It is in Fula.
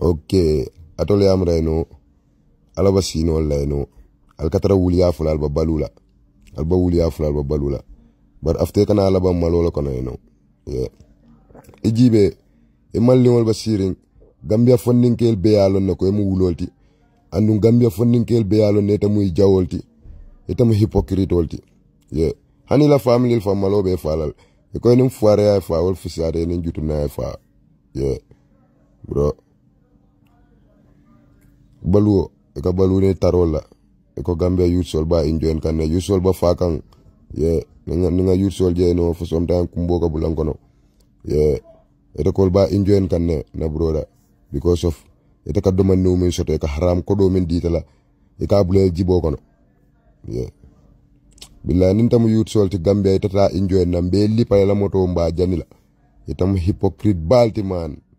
ok atolu yam rayno alaba sinol layno alkatara wuli yafula alba balula alba wuli yafula alba balula bar afte kana alaba malola konoyno e ijibe i e mallingol ba sirin gambia fonninkel beyalonne ko emo wulolti andu gambia fonninkel beyalonne itamuyi jawolti itamu hypocrite olti e hani la familil fa malobe falal ikoynin e fuwareya e fa wol fisade enin jutunaye fa e bro yeah. baluo ika balu ne tarola e ko gambia youth sol ba enjoy kan ne youth sol ba fakan ye ninga ninga youth sol je no fo sometimes kumbo ka bulan kono ye ita kol ba enjoy kan ne na broda because of ita ka doman no me soto e ka haram ko do min ditala ika bulel jibo kono ye billahi nin tamu youth sol ti gambia ita ta enjoy na be li pa la moto mba janila itam hypocrite baltiman man